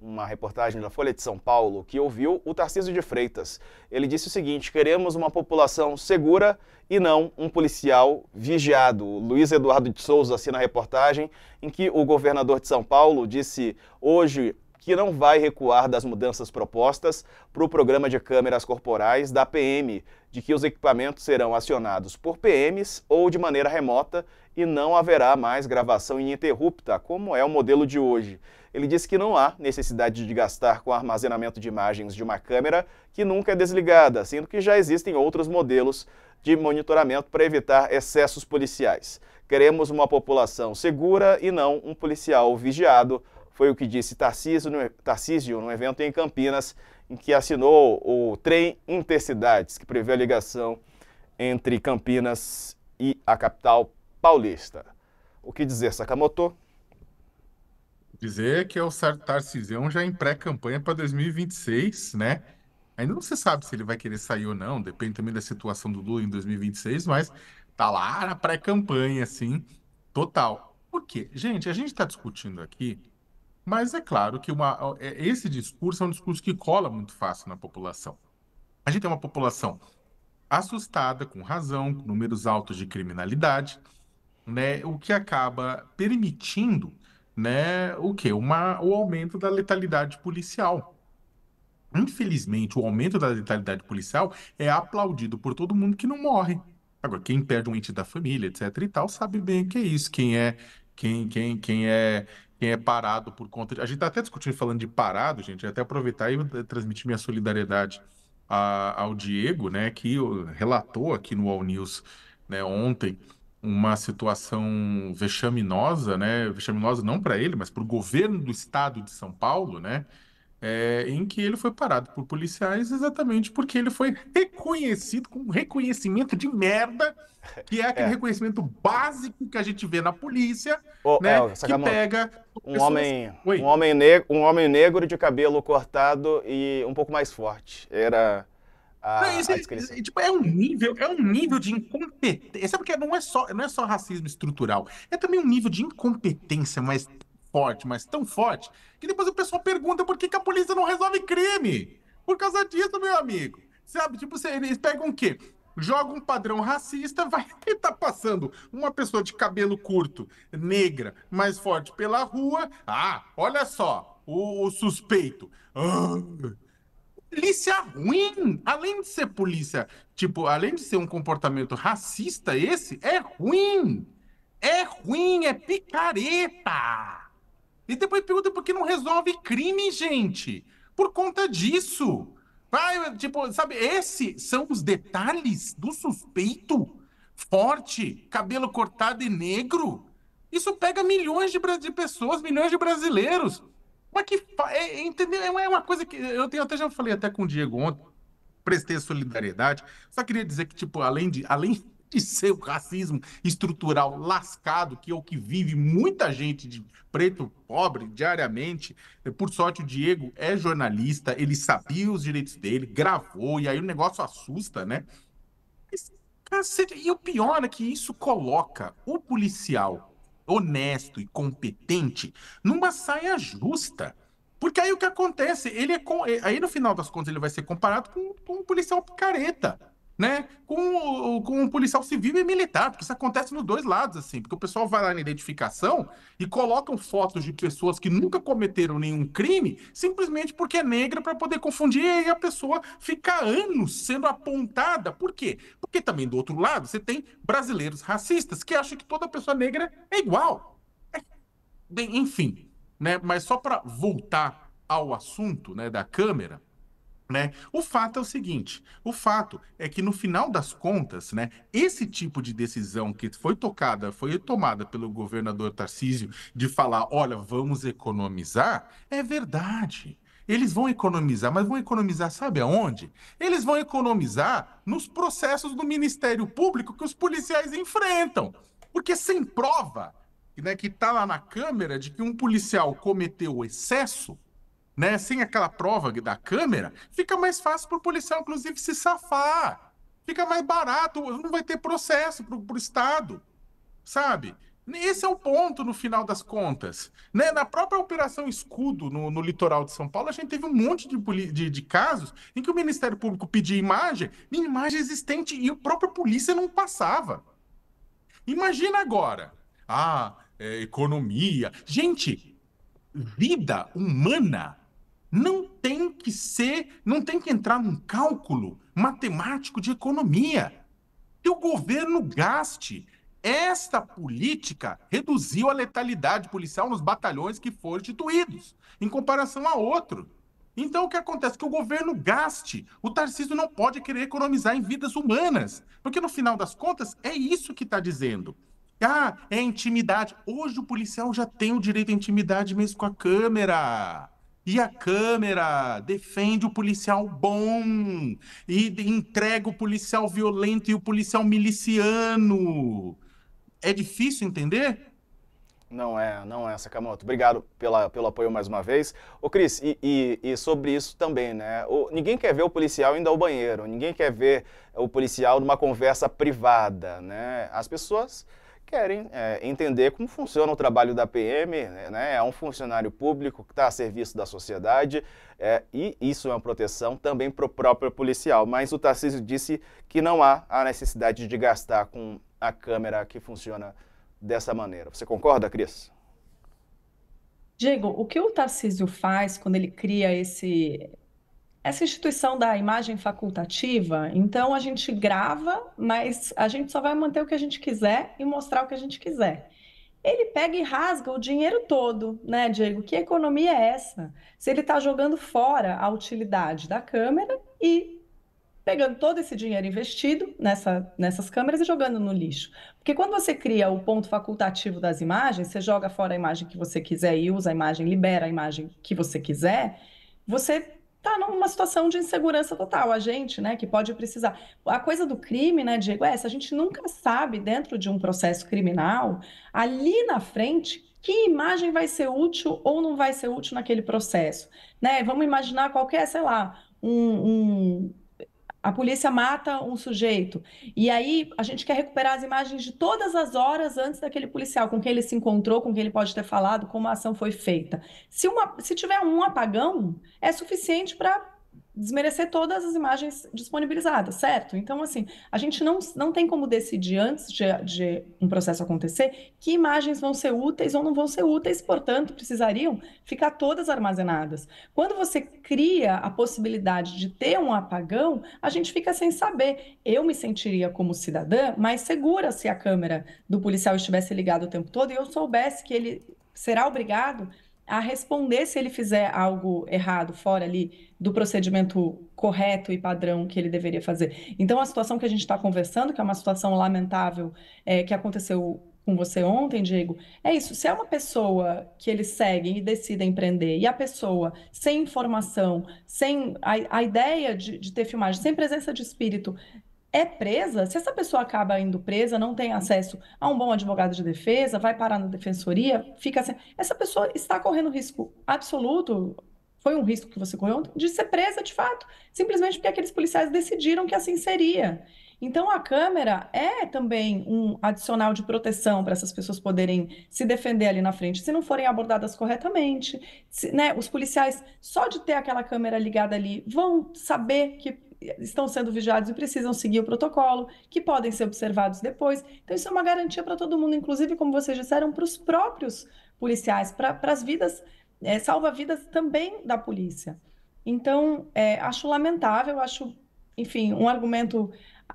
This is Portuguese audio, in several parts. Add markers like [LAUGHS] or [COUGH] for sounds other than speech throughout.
uma reportagem da Folha de São Paulo que ouviu o Tarcísio de Freitas. Ele disse o seguinte: queremos uma população segura e não um policial vigiado. O Luiz Eduardo de Souza assina a reportagem em que o governador de São Paulo disse: hoje que não vai recuar das mudanças propostas para o programa de câmeras corporais da PM, de que os equipamentos serão acionados por PMs ou de maneira remota e não haverá mais gravação ininterrupta, como é o modelo de hoje. Ele disse que não há necessidade de gastar com armazenamento de imagens de uma câmera que nunca é desligada, sendo que já existem outros modelos de monitoramento para evitar excessos policiais. Queremos uma população segura e não um policial vigiado foi o que disse Tarcísio no, Tarcísio no evento em Campinas, em que assinou o trem Intercidades, que prevê a ligação entre Campinas e a capital paulista. O que dizer, Sakamoto? Dizer que é o Tarcísio já em pré-campanha para 2026, né? Ainda não se sabe se ele vai querer sair ou não, depende também da situação do Lula em 2026, mas tá lá na pré-campanha, assim, total. Por quê? Gente, a gente está discutindo aqui mas é claro que uma, é, esse discurso é um discurso que cola muito fácil na população. A gente tem uma população assustada, com razão, com números altos de criminalidade, né, o que acaba permitindo né, o que Uma, o aumento da letalidade policial. Infelizmente, o aumento da letalidade policial é aplaudido por todo mundo que não morre. Agora, quem perde um ente da família, etc e tal, sabe bem o que é isso. Quem é quem, quem, quem é quem é parado por conta de... A gente está até discutindo, falando de parado, gente, até aproveitar e eh, transmitir minha solidariedade a, ao Diego, né, que eh, relatou aqui no All News né, ontem uma situação vexaminosa, né, vexaminosa não para ele, mas para o governo do estado de São Paulo, né, é, em que ele foi parado por policiais exatamente porque ele foi reconhecido com um reconhecimento de merda, que é aquele é. reconhecimento básico que a gente vê na polícia, né, que pega um homem, um homem negro, um homem negro de cabelo cortado e um pouco mais forte. Era a, não, isso, é, é, tipo, é um nível, é um nível de incompetência. É, sabe porque é? não é só, não é só racismo estrutural, é também um nível de incompetência, mas forte, mas tão forte, que depois o pessoal pergunta por que, que a polícia não resolve crime. Por causa disso, meu amigo. Sabe, tipo, eles pegam o quê? joga um padrão racista, [LAUGHS] vai estar tá passando uma pessoa de cabelo curto, negra, mais forte pela rua. Ah, olha só, o, o suspeito. Ah, polícia ruim, além de ser polícia, tipo, além de ser um comportamento racista, esse é ruim. É ruim, é picareta. E depois pergunta por que não resolve crime, gente? Por conta disso. Vai, tipo, sabe, esses são os detalhes do suspeito forte, cabelo cortado e negro. Isso pega milhões de, de pessoas, milhões de brasileiros. Mas que é, é, entendeu? É, é uma coisa que eu tenho até já falei até com o Diego ontem, prestei solidariedade. Só queria dizer que tipo, além de além de ser o racismo estrutural lascado, que é o que vive muita gente de preto pobre diariamente. Por sorte, o Diego é jornalista, ele sabia os direitos dele, gravou, e aí o negócio assusta, né? e o pior é que isso coloca o policial honesto e competente numa saia justa. Porque aí o que acontece? Ele é com... Aí no final das contas ele vai ser comparado com, com um policial picareta né, com o, com policial civil e militar, porque isso acontece nos dois lados, assim, porque o pessoal vai lá na identificação e colocam fotos de pessoas que nunca cometeram nenhum crime, simplesmente porque é negra para poder confundir e a pessoa fica anos sendo apontada. Por quê? Porque também do outro lado você tem brasileiros racistas que acham que toda pessoa negra é igual. É. Bem, enfim, né, mas só para voltar ao assunto, né, da câmera, né? O fato é o seguinte: o fato é que no final das contas, né, esse tipo de decisão que foi tocada, foi tomada pelo governador Tarcísio de falar, olha, vamos economizar, é verdade. Eles vão economizar, mas vão economizar sabe aonde? Eles vão economizar nos processos do Ministério Público que os policiais enfrentam. Porque sem prova né, que está lá na câmera de que um policial cometeu excesso, né, sem aquela prova da câmera, fica mais fácil para o policial, inclusive, se safar. Fica mais barato, não vai ter processo para o Estado, sabe? Esse é o ponto no final das contas. Né? Na própria Operação Escudo, no, no, litoral de São Paulo, a gente teve um monte de, de, de, casos em que o Ministério Público pedia imagem, imagem existente, e o própria polícia não passava. Imagina agora. Ah, é, economia. Gente, vida humana não tem que ser, não tem que entrar num cálculo matemático de economia. Que o governo gaste. Esta política reduziu a letalidade policial nos batalhões que foram instituídos, em comparação a outro. Então, o que acontece? Que o governo gaste. O Tarcísio não pode querer economizar em vidas humanas, porque no final das contas é isso que está dizendo. Ah, é intimidade. Hoje o policial já tem o direito à intimidade mesmo com a câmera. E a câmera defende o policial bom e entrega o policial violento e o policial miliciano. É difícil entender? Não é, não é, Sakamoto. Obrigado pela, pelo apoio mais uma vez. Ô, Cris, e, e, e sobre isso também, né? O, ninguém quer ver o policial indo ao banheiro, ninguém quer ver o policial numa conversa privada, né? As pessoas querem é, entender como funciona o trabalho da PM, né? é um funcionário público que está a serviço da sociedade é, e isso é uma proteção também para o próprio policial. Mas o Tarcísio disse que não há a necessidade de gastar com a câmera que funciona dessa maneira. Você concorda, Cris? Diego, o que o Tarcísio faz quando ele cria esse, essa instituição da imagem facultativa, então a gente grava, mas a gente só vai manter o que a gente quiser e mostrar o que a gente quiser. Ele pega e rasga o dinheiro todo, né, Diego? Que economia é essa? Se ele está jogando fora a utilidade da câmera e pegando todo esse dinheiro investido nessa, nessas câmeras e jogando no lixo. Porque quando você cria o ponto facultativo das imagens, você joga fora a imagem que você quiser e usa a imagem, libera a imagem que você quiser, você tá numa situação de insegurança total, a gente, né, que pode precisar. A coisa do crime, né, Diego, é essa, a gente nunca sabe dentro de um processo criminal, ali na frente, que imagem vai ser útil ou não vai ser útil naquele processo, né? Vamos imaginar qualquer, sei lá, um, um a polícia mata um sujeito. E aí a gente quer recuperar as imagens de todas as horas antes daquele policial, com quem ele se encontrou, com quem ele pode ter falado, como a ação foi feita. Se, uma, se tiver um apagão, é suficiente para desmerecer todas as imagens disponibilizadas, certo? Então, assim, a gente não, não tem como decidir antes de, de, um processo acontecer que imagens vão ser úteis ou não vão ser úteis, portanto, precisariam ficar todas armazenadas. Quando você cria a possibilidade de ter um apagão, a gente fica sem saber. Eu me sentiria, como cidadã, mais segura se a câmera do policial estivesse ligada o tempo todo e eu soubesse que ele será obrigado a responder se ele fizer algo errado, fora ali do procedimento correto e padrão que ele deveria fazer. Então, a situação que a gente está conversando, que é uma situação lamentável é, que aconteceu com você ontem, Diego, é isso. Se é uma pessoa que eles seguem e decidem empreender, e a pessoa sem informação, sem a, a ideia de, de, ter filmagem, sem presença de espírito, é presa, se essa pessoa acaba indo presa, não tem uhum. acesso a um bom advogado de defesa, vai parar na defensoria, fica assim. Essa pessoa está correndo risco absoluto, foi um risco que você correu, de ser presa de fato, simplesmente porque aqueles policiais decidiram que assim seria. Então, a câmera é também um adicional de proteção para essas pessoas poderem se defender ali na frente, se não forem abordadas corretamente. Se, né, os policiais, só de ter aquela câmera ligada ali, vão saber que estão sendo vigiados e precisam seguir o protocolo, que podem ser observados depois. Então, isso é uma garantia para todo mundo, inclusive, como vocês disseram, para os próprios policiais, para as vidas, é, salva-vidas também da polícia. Então, é, acho lamentável, acho, enfim, um argumento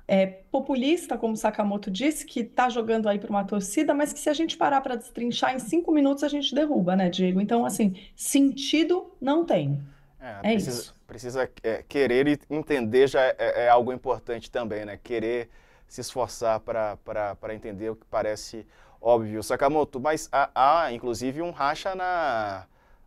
é, populista, como Sakamoto disse, que está jogando aí para uma torcida, mas que se a gente parar para destrinchar em cinco minutos a gente derruba, né, Diego? Então, assim, sentido não tem. É, é precisa, isso. Precisa é, querer e entender já é, é, algo importante também, né? Querer se esforçar para entender o que parece óbvio. Sakamoto, mas há, há inclusive um racha na,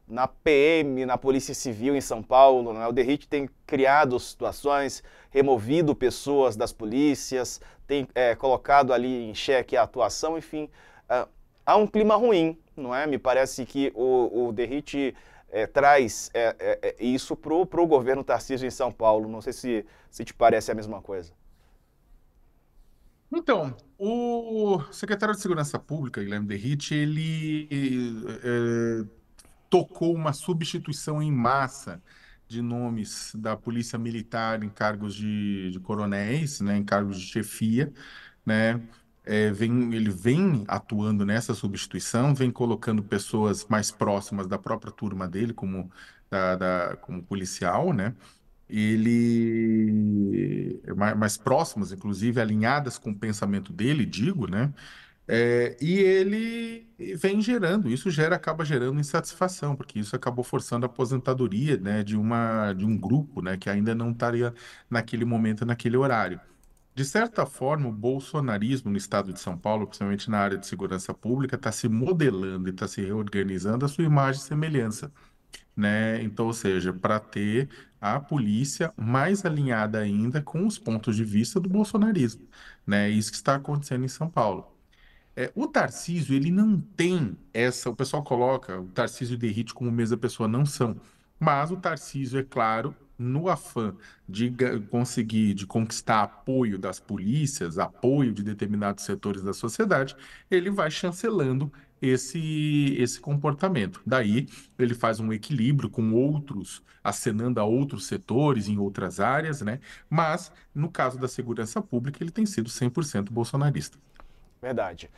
na PM, na Polícia Civil em São Paulo. Né? O DERIT tem criado situações, removido pessoas das polícias, tem é, colocado ali em xeque a atuação, enfim. Uh, há um clima ruim, não é? Me parece que o, o DERIT é, traz é, é, é isso para o governo Tarcísio em São Paulo. Não sei se, se te parece a mesma coisa. Então, o secretário de Segurança Pública, Guilherme Derrite, ele é, tocou uma substituição em massa de nomes da polícia militar em cargos de, de coronéis, né, em cargos de chefia, né, é, vem, ele vem atuando nessa substituição, vem colocando pessoas mais próximas da própria turma dele como, da, da, como policial, né? Ele mais, mais próximas, inclusive alinhadas com o pensamento dele, digo, né? É, e ele vem gerando, isso gera, acaba gerando insatisfação, porque isso acabou forçando a aposentadoria, né, de uma, de um grupo, né, que ainda não estaria naquele momento, naquele horário. De certa forma, o bolsonarismo no estado de São Paulo, principalmente na área de segurança pública, está se modelando e está se reorganizando a sua imagem e semelhança. Né? Então, ou seja, para ter a polícia mais alinhada ainda com os pontos de vista do bolsonarismo. Né? É isso que está acontecendo em São Paulo. É, o Tarcísio, ele não tem essa. O pessoal coloca o Tarcísio e o Derrite como mesma pessoa, não são. Mas o Tarcísio, é claro, no afã de conseguir, de conquistar apoio das polícias, apoio de determinados setores da sociedade, ele vai chancelando esse, esse comportamento. Daí ele faz um equilíbrio com outros, acenando a outros setores em outras áreas, né? Mas no caso da segurança pública, ele tem sido 100% bolsonarista. Verdade.